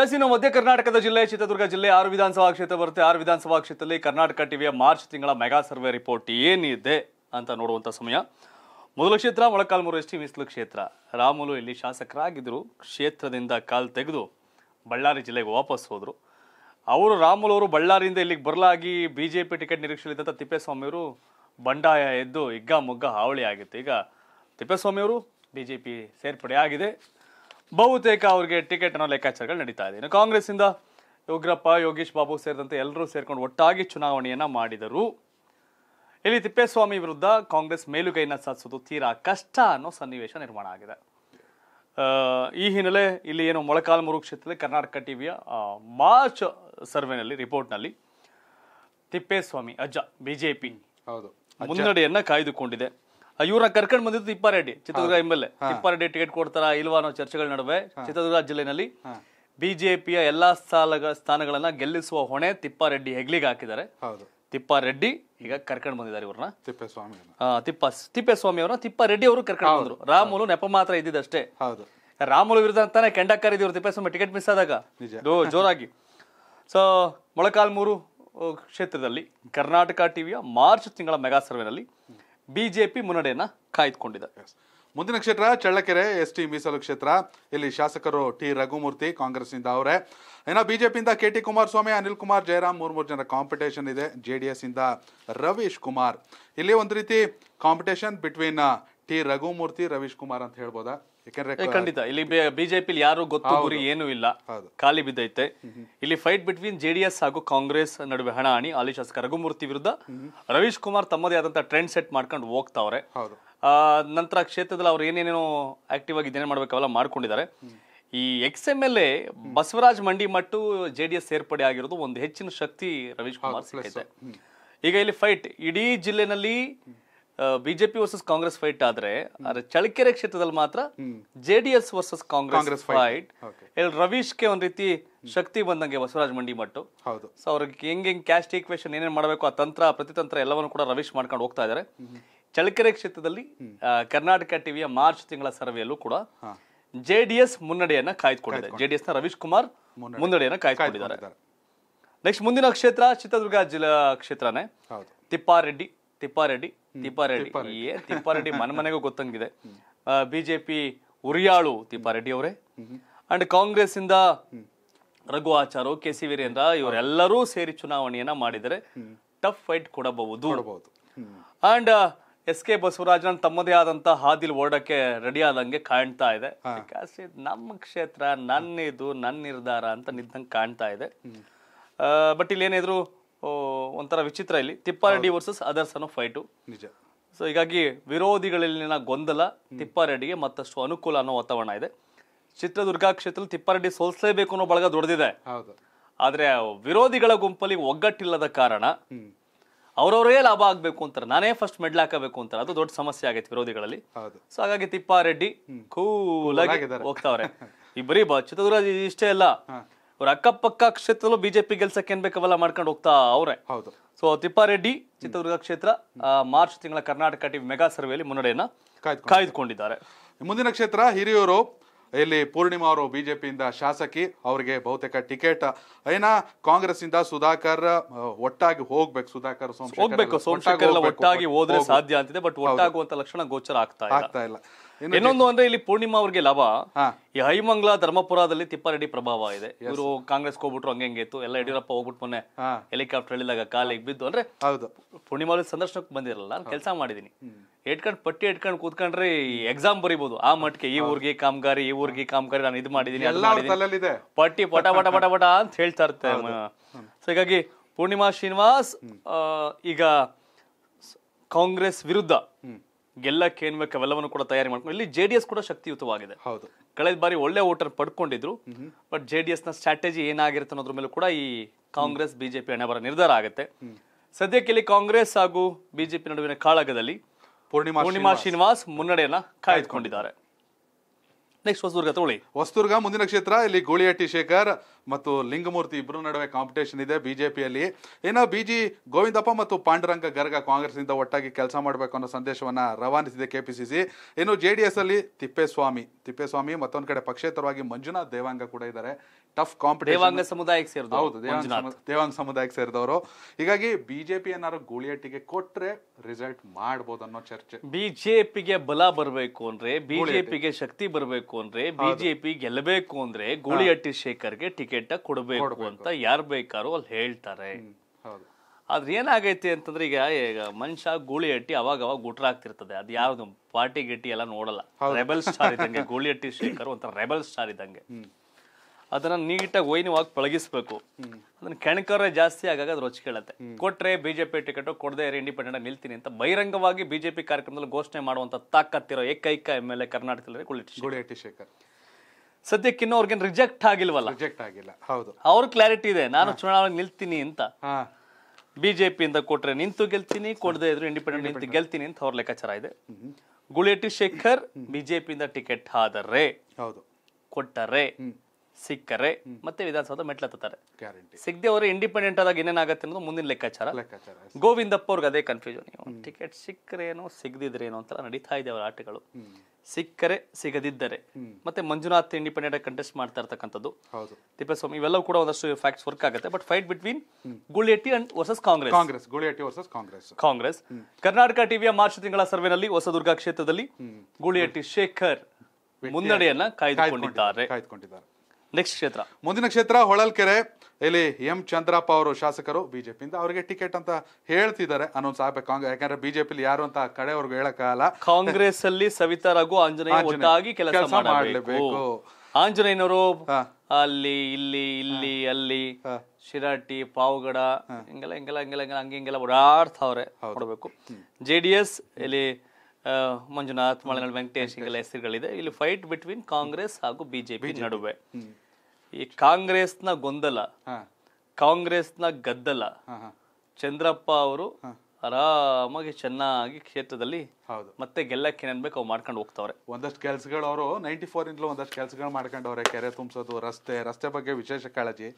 S ಇನ್ನು ಮಧ್ಯ ಕರ್ನಾಟಕದ ಜಿಲ್ಲೆ ಚಿತ್ರದುರ್ಗ ಜಿಲ್ಲೆ ಆರು ವಿಧಾನಸಭಾ ಕ್ಷೇತ್ರ ಬರುತ್ತೆ ಆರು ವಿಧಾನಸಭಾ ಕ್ಷೇತ್ರದಲ್ಲಿ ಕರ್ನಾಟಕ ಟಿವಿಯ ಮಾರ್ಚ್ ತಿಂಗಳ ಮೆಗಾ ಸರ್ವೆ ರಿಪೋರ್ಟ್ ಏನಿದೆ ಅಂತ ನೋಡುವಂಥ ಸಮಯ ಮೊದಲ ಕ್ಷೇತ್ರ ಮೊಳಕಾಲ್ಮೂರು ಎಸ್ ಟಿ ಮೀಸಲು ಕ್ಷೇತ್ರ ರಾಮುಲು ಇಲ್ಲಿ ಶಾಸಕರಾಗಿದ್ದರು ಕ್ಷೇತ್ರದಿಂದ ಕಾಲು ತೆಗೆದು ಬಳ್ಳಾರಿ ಜಿಲ್ಲೆಗೆ ವಾಪಸ್ ಹೋದರು ಅವರು ರಾಮುಲು ಅವರು ಬಳ್ಳಾರಿಯಿಂದ ಇಲ್ಲಿಗೆ ಬರಲಾಗಿ ಬಿ ಜೆ ಪಿ ಟಿಕೆಟ್ ನಿರೀಕ್ಷೆಯಲ್ಲಿದ್ದಂಥ ತಿಪ್ಪೇಸ್ವಾಮಿಯವರು ಬಂಡಾಯ ಎದ್ದು ಹಿಗ್ಗಾ ಮುಗ್ಗ ಹಾವಳಿ ಆಗಿತ್ತು ಈಗ ತಿಪ್ಪೇಸ್ವಾಮಿಯವರು ಬಿ ಜೆ ಪಿ ಸೇರ್ಪಡೆಯಾಗಿದೆ ಬಹುತೇಕ ಅವ್ರಿಗೆ ಟಿಕೆಟ್ ಅನ್ನೋ ಲೆಕ್ಕಾಚಾರಗಳು ನಡೀತಾ ಇದೆ ಕಾಂಗ್ರೆಸ್ ಇಂದ ಉಗ್ರಪ್ಪ ಯೋಗೀಶ್ ಬಾಬು ಸೇರಿದಂತೆ ಎಲ್ಲರೂ ಸೇರ್ಕೊಂಡು ಒಟ್ಟಾಗಿ ಚುನಾವಣೆಯನ್ನ ಮಾಡಿದರು ಇಲ್ಲಿ ತಿಪ್ಪೇಸ್ವಾಮಿ ವಿರುದ್ಧ ಕಾಂಗ್ರೆಸ್ ಮೇಲುಗೈನ ಸಾಧಿಸೋದು ತೀರಾ ಕಷ್ಟ ಅನ್ನೋ ಸನ್ನಿವೇಶ ನಿರ್ಮಾಣ ಆಗಿದೆ ಈ ಹಿನ್ನೆಲೆ ಇಲ್ಲಿ ಏನು ಮೊಳಕಾಲ್ಮೂರು ಕ್ಷೇತ್ರದಲ್ಲಿ ಕರ್ನಾಟಕ ಟಿವಿಯ ಮಾರ್ಚ್ ಸರ್ವೆನಲ್ಲಿ ರಿಪೋರ್ಟ್ನಲ್ಲಿ ತಿಪ್ಪೇಸ್ವಾಮಿ ಅಜ್ಜ ಬಿಜೆಪಿ ಹೌದು ಮುನ್ನಡೆಯನ್ನ ಕಾಯ್ದುಕೊಂಡಿದೆ ಇವ್ರನ್ನ ಕರ್ಕೊಂಡು ಬಂದಿದ್ದು Thippareddy Chitradurga M L A Thippareddy ticket ಕೊಡ್ತಾರಾ ಇಲ್ವಾ ಅನ್ನೋ ಚರ್ಚೆಗಳ ನಡುವೆ ಚಿತ್ರದುರ್ಗ ಜಿಲ್ಲೆನಲ್ಲಿ ಬಿಜೆಪಿಯ ಎಲ್ಲಾ ಸ್ಥಾನಗಳ ಸ್ಥಾನಗಳನ್ನ ಗೆಲ್ಲಿಸುವ ಹೊಣೆ ತಿಪ್ಪಾರೆಡ್ಡಿ ಹೆಗ್ಲಿಗೆ ಹಾಕಿದ್ದಾರೆ ತಿಪ್ಪಾರೆಡ್ಡಿ ಈಗ ಕರ್ಕೊಂಡು ಬಂದಿದ್ದಾರೆ ಇವ್ರನ್ನ ತಿಪ್ಪೇಸ್ವಾಮಿ ತಿಪ್ಪ ತಿಪ್ಪೇಸ್ವಾಮಿ ಅವರ ತಿಪ್ಪಾರೆಡ್ಡಿ ಅವರು ಕರ್ಕೊಂಡು ಬಂದ್ರು ರಾಮುಲು ನೆಪ ಮಾತ್ರ ಇದ್ದಿದ್ದಷ್ಟೇ ರಾಮುಲು ವಿರುದ್ಧ ಅಂತಾನೆ ಕೆಂಡ ಇದ್ರು ತಿಪ್ಪೇಸ್ವಾಮಿ ಟಿಕೆಟ್ ಮಿಸ್ ಆದಾಗ ಜೋರಾಗಿ ಸೊ ಮೊಳಕಾಲ್ಮೂರು ಕ್ಷೇತ್ರದಲ್ಲಿ ಕರ್ನಾಟಕ ಟಿವಿಯ ಮಾರ್ಚ್ ತಿಂಗಳ ಮೆಗಾ ಸರ್ವೆನಲ್ಲಿ ಬಿಜೆಪಿ ಮುನ್ನಡೆಯನ್ನ ಕಾಯ್ದುಕೊಂಡಿದೆ ಮುಂದಿನ ಕ್ಷೇತ್ರ ಚಳ್ಳಕೆರೆ ಎಸ್ ಟಿ ಮೀಸಲು ಕ್ಷೇತ್ರ ಇಲ್ಲಿ ಶಾಸಕರು ಟಿ ರಘುಮೂರ್ತಿ ಕಾಂಗ್ರೆಸ್ನಿಂದ ಅವರೇ ಇನ್ನು ಬಿಜೆಪಿಯಿಂದ ಕೆ ಟಿ ಕುಮಾರಸ್ವಾಮಿ ಅನಿಲ್ ಕುಮಾರ್ ಜಯರಾಮ್ ಮೂರು ಮೂರು ಜನ ಕಾಂಪಿಟೇಷನ್ ಇದೆ ಜೆ ಡಿ ಎಸ್ ಇಂದ ರವೀಶ್ ಕುಮಾರ್ ಇಲ್ಲಿ ಒಂದು ರೀತಿ competition between T Raghumurthy Ravish Kumar ಅಂತ ಹೇಳ್ಬೋದಾ ಖಂಡಿತ ಇಲ್ಲಿ ಬಿಜೆಪಿ ಯಾರು ಗೊತ್ತು ಗುರಿ ಏನೂ ಇಲ್ಲ ಖಾಲಿ ಬಿದ್ದೈತೆ ಇಲ್ಲಿ ಫೈಟ್ ಬಿಟ್ವೀನ್ ಜೆಡಿಎಸ್ ಹಾಗೂ ಕಾಂಗ್ರೆಸ್ ನಡುವೆ ಹಣಿ ಹಾಲಿ ಶಾಸಕ ರಘುಮೂರ್ತಿ ವಿರುದ್ಧ ರವೀಶ್ ಕುಮಾರ್ ತಮ್ಮದೇ ಆದಂತ ಟ್ರೆಂಡ್ ಸೆಟ್ ಮಾಡ್ಕೊಂಡು ಹೋಗ್ತಾವ್ರೆ ಆ ನಂತರ ಕ್ಷೇತ್ರದಲ್ಲಿ ಅವ್ರು ಏನೇನೇನೋ ಆಕ್ಟಿವ್ ಆಗಿ ಇದೇನೇ ಮಾಡ್ಬೇಕು ಅವೆಲ್ಲ ಮಾಡ್ಕೊಂಡಿದ್ದಾರೆ ಈ X M L A Basavaraj Mandimath J D S ಸೇರ್ಪಡೆ ಆಗಿರೋದು ಒಂದು ಹೆಚ್ಚಿನ ಶಕ್ತಿ ರವೀಶ್ ಕುಮಾರ್ ಈಗ ಇಲ್ಲಿ ಫೈಟ್ ಇಡೀ ಜಿಲ್ಲೆನಲ್ಲಿ ಬಿಜೆಪಿ ವರ್ಸಸ್ ಕಾಂಗ್ರೆಸ್ ಫೈಟ್ ಆದ್ರೆ ಚಳಕೆರೆ ಕ್ಷೇತ್ರದಲ್ಲಿ ಮಾತ್ರ J D S versus Congress fight ಗೆ ಒಂದ್ ರೀತಿ ಶಕ್ತಿ ಬಂದಂಗೆ ಬಸವರಾಜ್ ಮಂಡಿ ಮಟ್ಟು ಹೌದು ಸೊ ಅವ್ರಿಗೆ ಹೆಂಗ್ ಹೆಂಗ್ ಕ್ಯಾಸ್ಟ್ ಈಕ್ವೇಶನ್ ಏನೇನ್ ಮಾಡಬೇಕು ಆ ತಂತ್ರ ಪ್ರತಿತಂತ್ರ ಎಲ್ಲವನ್ನು ಕೂಡ ರವೀಶ್ ಮಾಡ್ಕೊಂಡು ಹೋಗ್ತಾ ಇದಾರೆ ಚಳಕೆರೆ ಕ್ಷೇತ್ರದಲ್ಲಿ ಕರ್ನಾಟಕ ಟಿವಿಯ ಮಾರ್ಚ್ ತಿಂಗಳ ಸರ್ವೆಯಲ್ಲೂ ಕೂಡ ಜೆ ಡಿ ಎಸ್ ಮುನ್ನಡೆಯನ್ನ ಕಾಯ್ದುಕೊಂಡಿದೆ ಜೆ ಡಿ ಎಸ್ ನ ರವೀಶ್ ಕುಮಾರ್ ಮುನ್ನಡೆಯನ್ನ ಕಾಯ್ದುಕೊಂಡಿದ್ದಾರೆ ನೆಕ್ಸ್ಟ್ ಮುಂದಿನ ಕ್ಷೇತ್ರ ಚಿತ್ರದುರ್ಗ ಜಿಲ್ಲಾ ಕ್ಷೇತ್ರನೇ ತಿಪ್ಪಾರೆಡ್ಡಿ ತಿಪ್ಪಾರೆಡ್ಡಿ ತಿಪ್ಪಾರೆಡ್ಡಿ ತಿಪ್ಪಾರೆಡ್ಡಿ ಮನೆ ಮನೆಗೂ ಗೊತ್ತಂಗಿದೆ ಬಿಜೆಪಿ ಉರಿಯಾಳು ತಿಪ್ಪಾರೆಡ್ಡಿ ಅವರೇ ಅಂಡ್ ಕಾಂಗ್ರೆಸ್ ಇಂದ ರಘು ಆಚಾರು ಕೆ ಸಿ ವೀರೇಂದ್ರ ಇವರೆಲ್ಲರೂ ಸೇರಿ ಚುನಾವಣೆಯನ್ನ ಮಾಡಿದರೆ ಟಫ್ ಫೈಟ್ ಕೊಡಬಹುದು ಅಂಡ್ ಎಸ್ ಕೆ ಬಸವರಾಜನ್ ತಮ್ಮದೇ ಆದಂತಹ ಹಾದಿಲ್ ಓಡಕ್ಕೆ ರೆಡಿ ಆದಂಗೆ ಕಾಣ್ತಾ ಇದೆ ನಮ್ಮ ಕ್ಷೇತ್ರ ಇದು ನನ್ನ ನಿರ್ಧಾರ ಅಂತ ನಿಂತಂಗೆ ಕಾಣ್ತಾ ಇದೆ ಬಟ್ ಇಲ್ಲಿ ಏನಿದ್ರು ಒಂಥರ ವಿಚಿತ್ರ ಇಲ್ಲಿ ತಿಪ್ಪಾರೆಡ್ಡಿ ವರ್ಸಸ್ ಅದರ್ಸ್ ಅನ್ನೋ ಫೈಟು ನಿಜ ಸೊ ಹೀಗಾಗಿ ವಿರೋಧಿಗಳಲ್ಲಿನ ಗೊಂದಲ ತಿಪ್ಪಾರೆಡ್ಡಿಗೆ ಮತ್ತಷ್ಟು ಅನುಕೂಲ ಅನ್ನೋ ವಾತಾವರಣ ಇದೆ ಚಿತ್ರದುರ್ಗ ಕ್ಷೇತ್ರದಲ್ಲಿ ತಿಪ್ಪಾರೆಡ್ಡಿ ಸೋಲ್ಸಲೇಬೇಕು ಅನ್ನೋ ಬಳಗ ದೊಡ್ಡದಿದೆ ಆದ್ರೆ ವಿರೋಧಿಗಳ ಗುಂಪಲ್ಲಿ ಒಗ್ಗಟ್ಟಿಲ್ಲದ ಕಾರಣ ಅವ್ರವರೇ ಲಾಭ ಆಗ್ಬೇಕು ಅಂತಾರೆ ನಾನೇ ಫಸ್ಟ್ ಮೆಡ್ಲ್ ಹಾಕಬೇಕು ಅಂತಾರೆ ಅದು ದೊಡ್ಡ ಸಮಸ್ಯೆ ಆಗೈತೆ ವಿರೋಧಿಗಳಲ್ಲಿ ಸೊ ಹಾಗಾಗಿ ತಿಪ್ಪಾರೆಡ್ಡಿ ಕೂಲಾಗಿ ಹೋಗ್ತಾವ್ರೆ ಈ ಬರೀ ಚಿತ್ರದುರ್ಗ ಇಷ್ಟೇ ಅಲ್ಲ ಅವ್ರ ಅಕ್ಕಪಕ್ಕ ಕ್ಷೇತ್ರದಲ್ಲೂ ಬಿಜೆಪಿ ಗೆಲ್ಸಕ್ಕೆ ಏನ್ ಬೇಕವೆಲ್ಲ ಮಾಡ್ಕೊಂಡು ಹೋಗ್ತಾ ಅವ್ರೆ ಹೌದು ಸೊ ತಿಪ್ಪಾರೆಡ್ಡಿ ಚಿತ್ರದುರ್ಗ ಕ್ಷೇತ್ರ ಮಾರ್ಚ್ ತಿಂಗಳ ಕರ್ನಾಟಕ ಟಿವಿ ಮೆಗಾ ಸರ್ವೆಯಲ್ಲಿ ಮುನ್ನಡೆಯನ್ನ ಕಾಯ್ದುಕೊಂಡಿದ್ದಾರೆ. ಕಾಯ್ದುಕೊಂಡಿದ್ದಾರೆ ಮುಂದಿನ ಕ್ಷೇತ್ರ ಹಿರಿಯೂರು ಇಲ್ಲಿ ಪೂರ್ಣಿಮಾ ಅವರು ಬಿಜೆಪಿಯಿಂದ ಶಾಸಕಿ ಅವರಿಗೆ ಬಹುತೇಕ ಟಿಕೆಟ್ ಏನ ಕಾಂಗ್ರೆಸ್ ಇಂದ ಸುಧಾಕರ್ ಒಟ್ಟಾಗಿ ಹೋಗ್ಬೇಕು ಸುಧಾಕರ್ ಹೋಗ್ಬೇಕು ಸೋಮಶೇಖರ್ ಎಲ್ಲ ಒಟ್ಟಾಗಿ ಹೋದ್ರೆ ಸಾಧ್ಯ ಅಂತಿದೆ ಬಟ್ ಒಟ್ಟಾಗುವಂತ ಲಕ್ಷಣ ಗೋಚರ ಆಗ್ತಾ ಆಗ್ತಾ ಇಲ್ಲ ಇನ್ನೊಂದು ಅಂದ್ರೆ ಇಲ್ಲಿ ಪೂರ್ಣಿಮಾ ಅವ್ರಿಗೆ ಲಾಭ ಈ ಹೈಮಂಗ್ಲ ಧರ್ಮಪುರದಲ್ಲಿ ತಿಪ್ಪಾರೆಡ್ಡಿ ಪ್ರಭಾವ ಇದೆ ಇವರು ಕಾಂಗ್ರೆಸ್ ಹೋಗ್ಬಿಟ್ರು ಹಂಗೆ ಹಂಗೆ ಇತ್ತು ಎಲ್ಲ ಯಡಿಯೂರಪ್ಪ ಹೋಗ್ಬಿಟ್ಟು ಮೊನ್ನೆ ಹೆಲಿಕಾಪ್ಟರ್ ಹೇಳಿದಾಗ ಕಾಲಿಗೆ ಬಿದ್ದು ಅಂದ್ರೆ ಹೌದು ಪೂರ್ಣಿಮಾ ಸಂದರ್ಶನಕ್ಕೆ ಬಂದಿರಲ್ಲ ಕೆಲಸ ಮಾಡಿದೀನಿ ಇಟ್ಕೊಂಡು ಪಟ್ಟಿ ಎಟ್ಕೊಂಡ್ ಕೂತ್ಕೊಂಡ್ರೆ ಎಕ್ಸಾಮ್ ಬರಿಬಹುದು ಆ ಮಟ್ಟಿಗೆ ಈ ಊರಿಗೆ ಕಾಮಗಾರಿ ಈ ಊರಿಗೆ ಕಾಮಗಾರಿ ನಾನು ಇದು ಮಾಡಿದೀನಿ ಪಟ್ಟಿ ಪಟ ಪಟ ಪಟ ಪಟ ಅಂತ ಹೇಳ್ತಾ ಇರ್ತೇವೆ ಸೊ ಹೀಗಾಗಿ ಪೂರ್ಣಿಮಾ ಶ್ರೀನಿವಾಸ್ ಈಗ ಕಾಂಗ್ರೆಸ್ ವಿರುದ್ಧ ಗೆಲ್ಲಕ್ಕೆ ಏನ್ ಅವೆಲ್ಲವನ್ನು ಕೂಡ ತಯಾರಿ ಮಾಡ್ಕೊಂಡು ಇಲ್ಲಿ ಜೆ ಡಿ ಎಸ್ ಕೂಡ ಶಕ್ತಿಯುತವಾಗಿದೆ ಹೌದು ಕಳೆದ ಬಾರಿ ಒಳ್ಳೆ ಓಟರ್ ಪಡ್ಕೊಂಡಿದ್ರು ಬಟ್ ಜೆ ಡಿ ಎಸ್ ನ ಸ್ಟ್ರಾಟಜಿ ಏನಾಗಿರುತ್ತೆ ಅನ್ನೋದ್ರ ಮೇಲೆ ಕೂಡ ಈ ಕಾಂಗ್ರೆಸ್ ಬಿಜೆಪಿ ಹಣೆಬರ ನಿರ್ಧಾರ ಆಗುತ್ತೆ ಸದ್ಯಕ್ಕೆ ಇಲ್ಲಿ ಕಾಂಗ್ರೆಸ್ ಹಾಗೂ ಬಿಜೆಪಿ ನಡುವಿನ ಕಾಳಗದಲ್ಲಿ ಪೂರ್ಣಿಮಾ ಪೂರ್ಣಿಮಾ ಶ್ರೀನಿವಾಸ್ ಮುನ್ನಡೆಯನ್ನ ಕಾಯ್ದುಕೊಂಡಿದ್ದಾರೆ ನೆಕ್ಸ್ಟ್ ಹೊಸದುರ್ಗ ತಗೊಳ್ಳಿ ಹೊಸದುರ್ಗ ಮುಂದಿನ ಕ್ಷೇತ್ರ ಇಲ್ಲಿ ಗೋಳಿಹಟ್ಟಿ ಶೇಖರ್ ಮತ್ತು ಲಿಂಗಮೂರ್ತಿ ಇಬ್ಬರು ನಡುವೆ ಕಾಂಪಿಟೇಷನ್ ಇದೆ ಬಿಜೆಪಿಯಲ್ಲಿ ಬಿ ಬಿಜಿ ಗೋವಿಂದಪ್ಪ ಮತ್ತು ಪಾಂಡುರಂಗ ಗರ್ಗ ಕಾಂಗ್ರೆಸ್ನಿಂದ ಒಟ್ಟಾಗಿ ಕೆಲಸ ಮಾಡಬೇಕು ಅನ್ನೋ ಸಂದೇಶವನ್ನು ರವಾನಿಸಿದೆ ಕೆಪಿಸಿಸಿ ಇನ್ನು ಜೆಡಿಎಸ್ ಅಲ್ಲಿ ತಿಪ್ಪೇಸ್ವಾಮಿ ತಿಪ್ಪೇಸ್ವಾಮಿ ಮತ್ತೊಂದ್ ಕಡೆ ಪಕ್ಷೇತರವಾಗಿ ಮಂಜುನಾಥ್ ದೇವಾಂಗ ಕೂಡ ಇದ್ದಾರೆ ಟಫ್ ಕಾಂಪಿಟೇಷನ್ ಸಮುದಾಯಕ್ಕೆ ಸೇರಿದ್ರು ಹೌದು ದೇವಾಂಗ ಸಮುದಾಯಕ್ಕೆ ಸೇರಿದವರು ಹೀಗಾಗಿ ಬಿಜೆಪಿ ಏನಾದ್ರು ಗೂಳಿಯಟ್ಟಿಗೆ ಕೊಟ್ರೆ ರಿಸಲ್ಟ್ ಮಾಡಬಹುದು ಅನ್ನೋ ಚರ್ಚೆ ಬಿಜೆಪಿಗೆ ಬಲ ಬರಬೇಕು ಅಂದ್ರೆ ಬಿಜೆಪಿಗೆ ಶಕ್ತಿ ಬರಬೇಕು ಅಂದ್ರೆ ಬಿಜೆಪಿ ಗೆಲ್ಲಬೇಕು ಅಂದ್ರೆ ಗೂಳಿಹಟ್ಟಿ ಶೇಖರ್ಗೆ ಟಿಕೆಟ್ ಕೊಡಬೇಕು ಅಂತ ಯಾರು ಬೇಕಾದ್ರೂ ಅಲ್ಲಿ ಹೇಳ್ತಾರೆ ಹೌದು ಆದ್ರೆ ಏನಾಗೈತೆ ಅಂತಂದ್ರೆ ಈಗ ಈಗ ಮನುಷ್ಯ ಗೂಳಿ ಅಟ್ಟಿ ಅವಾಗ ಅವಾಗ ಗುಟ್ರ ಆಗ್ತಿರ್ತದೆ ಅದು ಯಾವ್ದು ಪಾರ್ಟಿ ಗಿಟ್ಟಿ ಎಲ್ಲ ನೋಡಲ್ಲ ರೆಬಲ್ ಸ್ಟಾರ್ ಇದ್ದಂಗೆ ಗೂಳಿ ಅಟ್ಟಿ ಶೇಖರ್ ಒಂಥರ ರೆಬಲ್ ಸ್ಟಾರ್ ಇದ್ದಂಗೆ ಅದನ್ನ ನೀಟಾಗಿ ಒಯ್ನವಾಗಿ ಪಳಗಿಸ್ಬೇಕು ಅದನ್ನ ಕೆಣಕರೇ ಜಾಸ್ತಿ ಆಗಾಗ ಅದು ಕೇಳತ್ತೆ ಕೊಟ್ರೆ ಬಿಜೆಪಿ ಟಿಕೆಟ್ ಕೊಡದೆ ಇರೋ ಇಂಡಿಪೆಂಡೆಂಟ್ ನಿಲ್ತೀನಿ ಅಂತ ಬಹಿರಂಗವಾಗಿ ಬಿಜೆಪಿ ಕಾರ್ಯಕ್ರಮದಲ್ಲಿ ಘೋಷಣೆ ಮಾಡುವಂತ ತಾಕತ್ತಿರೋ ಏಕೈಕ ಎಂ ಎಲ್ ಎ ಕರ್ನಾಟಕದಲ್ಲಿ ಗುಳಿಹಟ್ಟಿ ಶೇಖರ್ ಇನ್ನೂ ಅವ್ರಿಗೆ ರಿಜೆಕ್ಟ್ ಆಗಿಲ್ವಲ್ಲ ರಿಜೆಕ್ಟ್ ಆಗಿಲ್ಲ ಹೌದು ಅವ್ರ ಕ್ಲಾರಿಟಿ ಇದೆ ನಾನು ಚುನಾವಣೆ ನಿಲ್ತೀನಿ ಅಂತ ಬಿಜೆಪಿಯಿಂದ ಕೊಟ್ರೆ ನಿಂತು ಗೆಲ್ತೀನಿ ಕೊಡದೆ ಇದ್ರು ಇಂಡಿಪೆಂಡೆಂಟ್ ನಿಂತು ಗೆಲ್ತೀನಿ ಅಂತ ಅವ್ರ ಲೆಕ್ಕಾಚಾರ ಇದೆ ಗುಳೇಟಿ ಶೇಖರ್ ಬಿಜೆಪಿಯಿಂದ ಟಿಕೆಟ್ ಆದರೆ ಹೌದು ಕೊಟ್ಟರೆ ಸಿಕ್ಕರೆ ಮತ್ತೆ ವಿಧಾನಸೌಧ ಮೆಟ್ಲತ್ತಾರೆ ಸಿಗದೆ ಅವರು ಇಂಡಿಪೆಂಡೆಂಟ್ ಆದಾಗ ಏನೇನಾಗುತ್ತೆ ಅನ್ನೋದು ಮುಂದಿನ ಲೆಕ್ಕಾಚಾರ ಗೋವಿಂದಪ್ಪ ಅವ್ರಿಗೆ ಅದೇ ಕನ್ಫ್ಯೂಷನ್ ಟಿಕೆಟ್ ಸಿಕ್ಕರೇನೋ ಸಿಗದಿದ್ರೇನೋ ಅಂತ ನಡೀತಾ ಇದೆ ಅವರ ಆಟಗಳು ಸಿಕ್ಕರೆ ಸಿಗದಿದ್ದರೆ ಮತ್ತೆ ಮಂಜುನಾಥ್ ಇಂಡಿಪೆಂಡೆಂಟ್ ಆಗಿ ಕಂಟೆಸ್ಟ್ ಮಾಡ್ತಾ ಇರ್ತಕ್ಕಂಥದ್ದು ತಿಪ್ಪೇಸ್ವಾಮಿ ಇವೆಲ್ಲವೂ ಕೂಡ ಒಂದಷ್ಟು ಫ್ಯಾಕ್ಟ್ಸ್ ವರ್ಕ್ ಆಗುತ್ತೆ but fight between Guliyatti and versus Congress Congress Guliyatti versus Congress Congress Karnataka ಟಿವಿಯ ಮಾರ್ಚ್ ತಿಂಗಳ ಸರ್ವೆನಲ್ಲಿ ಹೊಸದುರ್ಗ ಕ್ಷೇತ್ರದಲ್ಲಿ ಗುಳಿಯಟ್ಟಿ ಶೇಖರ್ ಮುನ್ನಡೆಯನ್ನ ಕಾಯ್ದುಕೊಂಡಿದ್ದಾರೆ ನೆಕ್ಸ್ಟ್ ಕ್ಷೇತ್ರ ಮುಂದಿನ ಕ್ಷೇತ್ರ ಹೊಳಲ್ಕೆರೆ ಇಲ್ಲಿ ಎಂ ಚಂದ್ರಪ್ಪ ಅವರು ಶಾಸಕರು ಬಿಜೆಪಿಯಿಂದ ಅವರಿಗೆ ಟಿಕೆಟ್ ಅಂತ ಹೇಳ್ತಿದ್ದಾರೆ ಅನೌನ್ಸ್ ಆಗ್ಬೇಕು ಕಾಂಗ್ರೆಸ್ ಯಾಕಂದ್ರೆ ಬಿಜೆಪಿ ಯಾರು ಅಂತ ಕಡೆ ಅವ್ರಿಗೆ ಹೇಳಕ್ಕಾಗಲ್ಲ ಕಾಂಗ್ರೆಸ್ ಅಲ್ಲಿ ಸವಿತಾ ರಘು ಆಂಜನೇಯ ಕೆಲಸ ಮಾಡಲೇಬೇಕು ಆಂಜನೇಯನವರು ಅಲ್ಲಿ ಇಲ್ಲಿ ಇಲ್ಲಿ ಅಲ್ಲಿ ಶಿರಾಟಿ ಪಾವಗಡ ಹಿಂಗೆಲ್ಲ ಹಿಂಗೆಲ್ಲ ಹಿಂಗೆಲ್ಲ ಹಿಂಗೆಲ್ಲ ಹಂಗೆ ಹಿಂಗೆಲ್ಲ ಓಡಾಡ್ತಾವ್ರೆ ಕೊಡಬೇಕು ಜೆ ಡಿ ಎಸ್ ಇಲ್ಲಿ ಮಂಜುನಾಥ್ ಮಳೆನಾಡು ವೆಂಕಟೇಶ್ ಹಿಂಗೆಲ್ಲ ಹೆಸರುಗಳಿದೆ ಇಲ್ಲಿ ಫೈಟ್ ಬಿಟ್ವೀನ್ ಕಾಂಗ್ರೆಸ್ ಹಾಗೂ ಬಿಜೆಪಿ ನಡುವೆ ಈ ಕಾಂಗ್ರೆಸ್ನ ಗೊಂದಲ ಕಾಂಗ್ರೆಸ್ನ ಗದ್ದಲ ಚಂದ್ರಪ್ಪ ಅವರು ಆರಾಮಾಗಿ ಚೆನ್ನಾಗಿ ಕ್ಷೇತ್ರದಲ್ಲಿ ಹೌದು ಮತ್ತೆ ಗೆಲ್ಲಕ್ಕೆ ಅನ್ಬೇಕು ಅವ್ರು ಮಾಡ್ಕೊಂಡು ಹೋಗ್ತಾವ್ರೆ ಒಂದಷ್ಟು ಕೆಲಸಗಳು ಅವರು ನೈಂಟಿ ಫೋರ್ ಇಂದಲೂ ಒಂದಷ್ಟು ಕೆಲಸಗಳು ಮಾಡ್ಕೊಂಡವ್ರೆ ಕೆರೆ ತುಂಬಿಸೋದು ರಸ್ತೆ ರಸ್ತೆ ಬಗ್ಗೆ ವಿಶೇಷ ಕಾಳಜಿ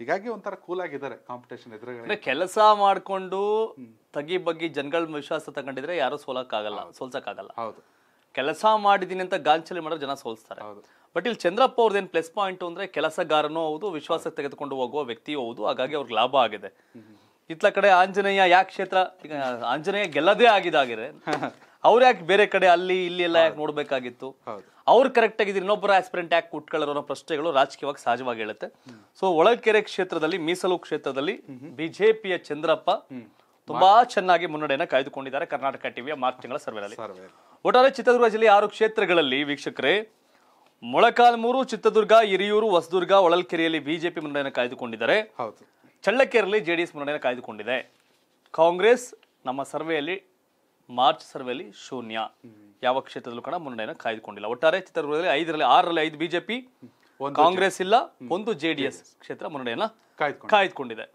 ಹೀಗಾಗಿ ಒಂಥರ ಕೂಲ್ ಆಗಿದ್ದಾರೆ ಕಾಂಪಿಟೇಷನ್ ಎದುರುಗಡೆ ಕೆಲಸ ಮಾಡಿಕೊಂಡು ತಗಿ ಬಗ್ಗೆ ಜನಗಳ ವಿಶ್ವಾಸ ತಗೊಂಡಿದ್ರೆ ಯಾರು ಸೋಲಕ್ಕಾಗಲ್ಲ ಸೋಲ್ಸಕ್ಕಾಗಲ್ಲ ಹೌದು ಕೆಲಸ ಮಾಡಿದ್ದೀನಿ ಅಂತ ಗಾಂಚಲಿ ಮಾಡೋರು ಜನ ಸೋಲ್ಸ್ತಾರೆ ಹೌದು ಬಟ್ ಇಲ್ಲಿ ಚಂದ್ರಪ್ಪ ಅವ್ರದ್ದೇನು ಪ್ಲಸ್ ಪಾಯಿಂಟ್ ಅಂದರೆ ಕೆಲಸಗಾರನೂ ಹೌದು ವಿಶ್ವಾಸಕ್ಕೆ ತೆಗೆದುಕೊಂಡು ಹೋಗುವ ವ್ಯಕ್ತಿಯೂ ಹೌದು ಹಾಗಾಗಿ ಅವ್ರಿಗೆ ಲಾಭ ಆಗಿದೆ ಇತ್ಲ ಕಡೆ ಆಂಜನೇಯ ಯಾಕೆ ಕ್ಷೇತ್ರ ಆಂಜನೇಯ ಗೆಲ್ಲದೇ ಆಗಿದಾಗಿದೆ ಅವ್ರು ಯಾಕೆ ಬೇರೆ ಕಡೆ ಅಲ್ಲಿ ಇಲ್ಲಿ ಎಲ್ಲ ಯಾಕೆ ನೋಡಬೇಕಾಗಿತ್ತು ಅವ್ರು ಕರೆಕ್ಟ್ ಆಗಿದ್ರೆ ಇನ್ನೊಬ್ಬರ ಆಸ್ಪಿರೆಂಟ್ ಯಾಕೆ ಕುಟ್ಕೊಳ್ಳೋರು ಅನ್ನೋ ಪ್ರಶ್ನೆಗಳು ರಾಜಕೀಯವಾಗಿ ಸಹಜವಾಗಿ ಹೇಳುತ್ತೆ ಸೊ ಒಳಕೆರೆ ಕ್ಷೇತ್ರದಲ್ಲಿ ಮೀಸಲು ಕ್ಷೇತ್ರದಲ್ಲಿ ಬಿಜೆಪಿಯ ಚಂದ್ರಪ್ಪ ತುಂಬಾ ಚೆನ್ನಾಗಿ ಮುನ್ನಡೆಯನ್ನ ಕಾಯ್ದುಕೊಂಡಿದ್ದಾರೆ ಕರ್ನಾಟಕ ಟಿವಿಯ ಮಾರ್ಚ್ ತಿಂಗಳ ಸರ್ವೆಯಲ್ಲಿ ಒಟ್ಟಾರೆ ಚಿತ್ರದುರ್ಗ ಜಿಲ್ಲೆ ಆರು ಕ್ಷೇತ್ರಗಳಲ್ಲಿ ವೀಕ್ಷಕರೇ ಮೊಳಕಾಲ್ಮೂರು ಚಿತ್ರದುರ್ಗ ಹಿರಿಯೂರು ಹೊಸದುರ್ಗ ಹೊಳಲ್ಕೆರೆಯಲ್ಲಿ ಬಿಜೆಪಿ ಮುನ್ನಡೆಯನ್ನು ಕಾಯ್ದುಕೊಂಡಿದ್ದಾರೆ ಹೌದು ಚಳ್ಳಕೆರೆಯಲ್ಲಿ ಜೆಡಿಎಸ್ ಮುನ್ನಡೆಯನ್ನು ಕಾಯ್ದುಕೊಂಡಿದೆ ಕಾಂಗ್ರೆಸ್ ನಮ್ಮ ಸರ್ವೆಯಲ್ಲಿ ಮಾರ್ಚ್ ಸರ್ವೆಯಲ್ಲಿ ಶೂನ್ಯ ಯಾವ ಕ್ಷೇತ್ರದಲ್ಲೂ ಕೂಡ ಮುನ್ನಡೆಯನ್ನು ಕಾಯ್ದುಕೊಂಡಿಲ್ಲ ಒಟ್ಟಾರೆ ಚಿತ್ರದುರ್ಗದಲ್ಲಿ ಐದರಲ್ಲಿ ಆರರಲ್ಲಿ ಐದು ಬಿಜೆಪಿ ಕಾಂಗ್ರೆಸ್ ಇಲ್ಲ ಒಂದು ಜೆಡಿಎಸ್ ಕ್ಷೇತ್ರ ಮುನ್ನಡೆಯನ್ನ ಕಾಯ್ದುಕೊಂಡಿದೆ